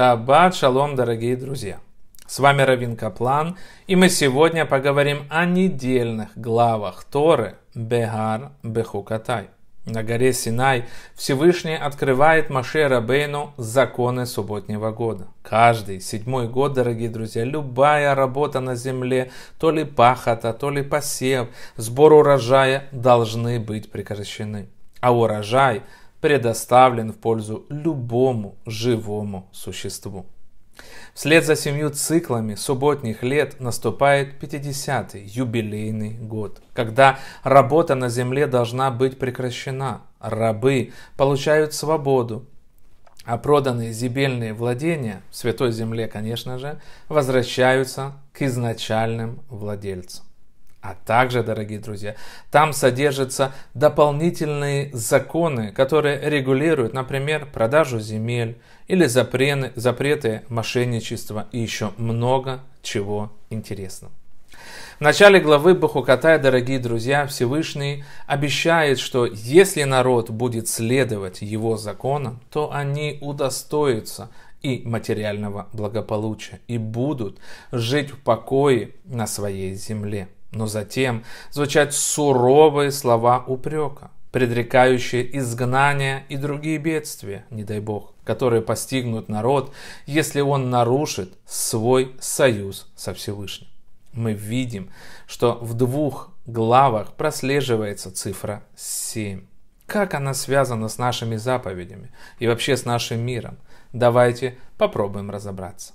Шаббат шалом, дорогие друзья! С вами Равин Каплан, и мы сегодня поговорим о недельных главах Торы Бегар Бехукатай. На горе Синай Всевышний открывает Маше Рабейну законы субботнего года. Каждый седьмой год, дорогие друзья, любая работа на земле, то ли пахота, то ли посев, сбор урожая должны быть прекращены. А урожай предоставлен в пользу любому живому существу. Вслед за семью циклами субботних лет наступает 50-й юбилейный год, когда работа на земле должна быть прекращена, рабы получают свободу, а проданные земельные владения в Святой Земле, конечно же, возвращаются к изначальным владельцам. А также, дорогие друзья, там содержатся дополнительные законы, которые регулируют, например, продажу земель или запреты, запреты мошенничества и еще много чего интересного. В начале главы Бахукатай, дорогие друзья, Всевышний обещает, что если народ будет следовать его законам, то они удостоятся и материального благополучия и будут жить в покое на своей земле. Но затем звучат суровые слова упрека, предрекающие изгнание и другие бедствия, не дай бог, которые постигнут народ, если он нарушит свой союз со Всевышним. Мы видим, что в двух главах прослеживается цифра 7. Как она связана с нашими заповедями и вообще с нашим миром? Давайте попробуем разобраться.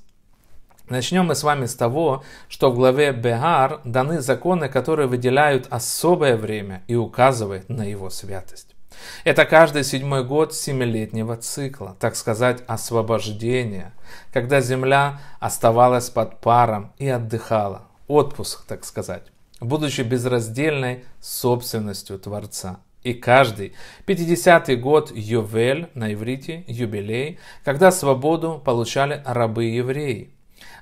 Начнем мы с вами с того, что в главе Бехар даны законы, которые выделяют особое время и указывают на его святость. Это каждый седьмой год семилетнего цикла, так сказать, освобождения, когда земля оставалась под паром и отдыхала, отпуск, так сказать, будучи безраздельной собственностью Творца. И каждый 50-й год ювель на иврите, юбилей, когда свободу получали рабы-евреи –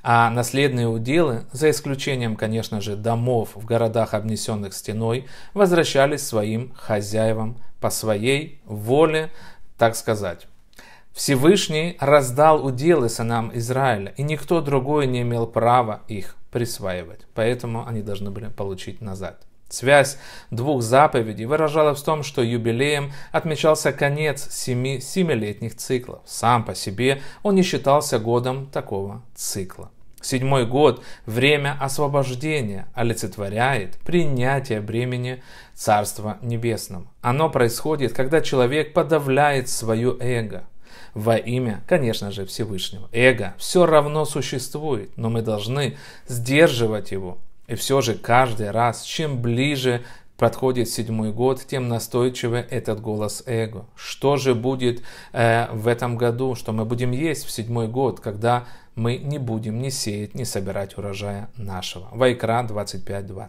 а наследные уделы, за исключением, конечно же, домов в городах, обнесенных стеной, возвращались своим хозяевам по своей воле, так сказать. Всевышний раздал уделы сынам Израиля, и никто другой не имел права их присваивать, поэтому они должны были получить назад. Связь двух заповедей выражалась в том, что юбилеем отмечался конец семи семилетних циклов. Сам по себе он не считался годом такого цикла. Седьмой год – время освобождения, олицетворяет принятие бремени Царства Небесного. Оно происходит, когда человек подавляет свое эго, во имя, конечно же, Всевышнего. Эго все равно существует, но мы должны сдерживать его, и все же каждый раз, чем ближе подходит седьмой год, тем настойчивее этот голос эго. Что же будет э, в этом году, что мы будем есть в седьмой год, когда мы не будем ни сеять, ни собирать урожая нашего. Вайкра 25.20.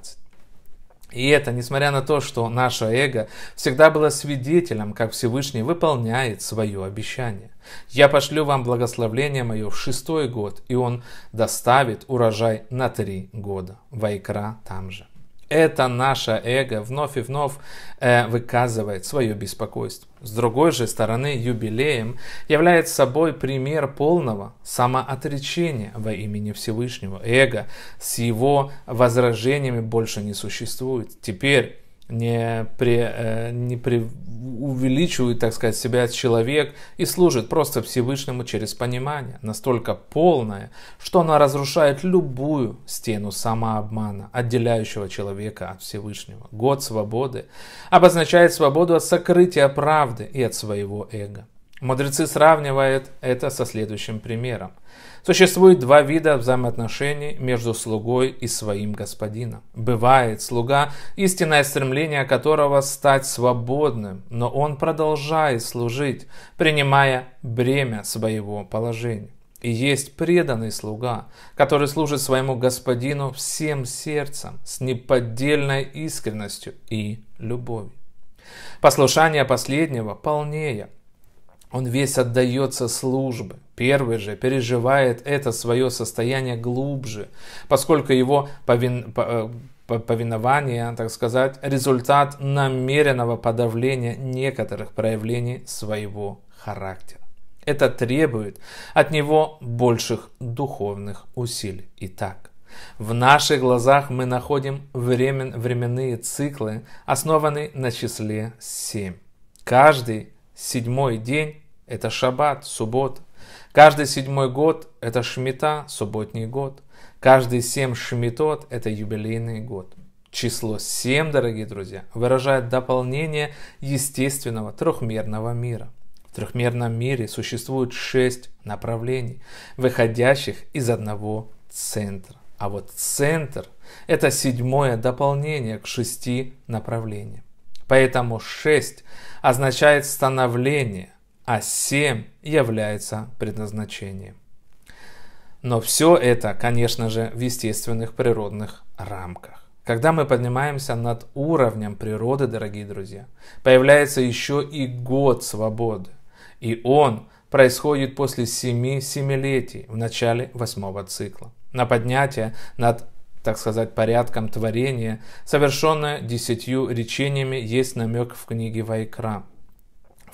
И это несмотря на то, что наше эго всегда было свидетелем, как Всевышний выполняет свое обещание. «Я пошлю вам благословление мое в шестой год, и он доставит урожай на три года». Вайкра там же это наше эго вновь и вновь э, выказывает свое беспокойство. С другой же стороны, юбилеем является собой пример полного самоотречения во имени Всевышнего. Эго с его возражениями больше не существует. Теперь не, при, э, не при, увеличивает, так сказать, себя человек и служит просто Всевышнему через понимание, настолько полное, что она разрушает любую стену самообмана, отделяющего человека от Всевышнего. Год свободы обозначает свободу от сокрытия правды и от своего эго. Мудрецы сравнивают это со следующим примером. Существует два вида взаимоотношений между слугой и своим господином. Бывает слуга, истинное стремление которого стать свободным, но он продолжает служить, принимая бремя своего положения. И есть преданный слуга, который служит своему господину всем сердцем, с неподдельной искренностью и любовью. Послушание последнего полнее – он весь отдается службе. Первый же переживает это свое состояние глубже, поскольку его повин... Э, повинование, так сказать, результат намеренного подавления некоторых проявлений своего характера. Это требует от него больших духовных усилий. Итак, в наших глазах мы находим времен, временные циклы, основанные на числе 7. Каждый седьмой день это шаббат, суббота. Каждый седьмой год – это шмита, субботний год. Каждый семь шмитот – это юбилейный год. Число семь, дорогие друзья, выражает дополнение естественного трехмерного мира. В трехмерном мире существует шесть направлений, выходящих из одного центра. А вот центр – это седьмое дополнение к шести направлениям. Поэтому шесть означает становление, а семь является предназначением. Но все это, конечно же, в естественных природных рамках. Когда мы поднимаемся над уровнем природы, дорогие друзья, появляется еще и год свободы. И он происходит после семи семилетий в начале восьмого цикла. На поднятие над, так сказать, порядком творения, совершенное десятью речениями, есть намек в книге Вайкрам.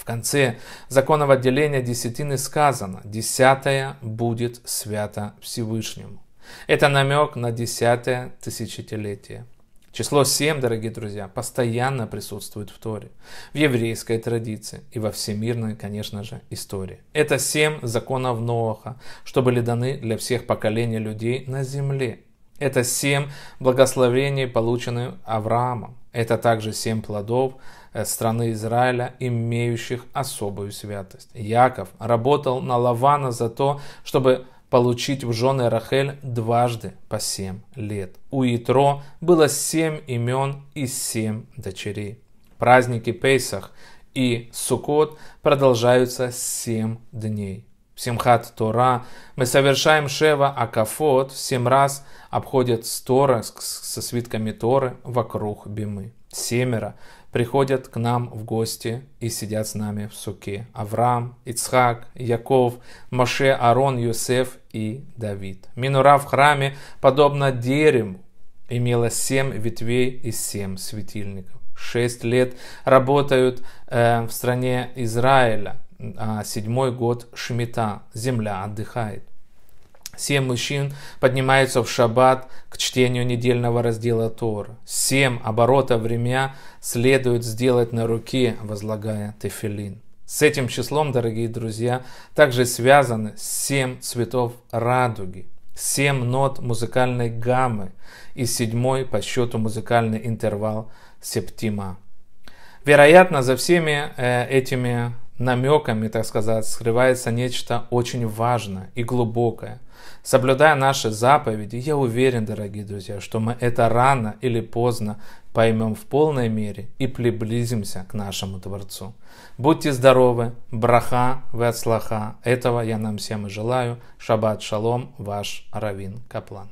В конце законов отделения десятины сказано «десятое будет свято Всевышнему». Это намек на десятое тысячелетие. Число семь, дорогие друзья, постоянно присутствует в Торе, в еврейской традиции и во всемирной, конечно же, истории. Это семь законов Ноаха, что были даны для всех поколений людей на земле. Это семь благословений, полученных Авраамом. Это также семь плодов э, страны Израиля, имеющих особую святость. Яков работал на Лавана за то, чтобы получить в жены Рахель дважды по семь лет. У Итро было семь имен и семь дочерей. Праздники Пейсах и Суккот продолжаются семь дней. Симхат Тора, мы совершаем Шева Акафот, семь раз обходят Тора со свитками Торы вокруг Бимы. Семеро приходят к нам в гости и сидят с нами в суке. Авраам, Ицхак, Яков, Маше, Арон, Юсеф и Давид. Минура в храме, подобно дереву, имела семь ветвей и семь светильников. Шесть лет работают э, в стране Израиля а, седьмой год Шмита, земля отдыхает. Семь мужчин поднимаются в шаббат к чтению недельного раздела Тора. Семь оборота времени следует сделать на руке, возлагая тефилин. С этим числом, дорогие друзья, также связаны семь цветов радуги, семь нот музыкальной гаммы и седьмой по счету музыкальный интервал септима. Вероятно, за всеми э, этими намеками, так сказать, скрывается нечто очень важное и глубокое. Соблюдая наши заповеди, я уверен, дорогие друзья, что мы это рано или поздно поймем в полной мере и приблизимся к нашему Творцу. Будьте здоровы, браха, вы от слаха. Этого я нам всем и желаю. Шаббат шалом, ваш Равин Каплан.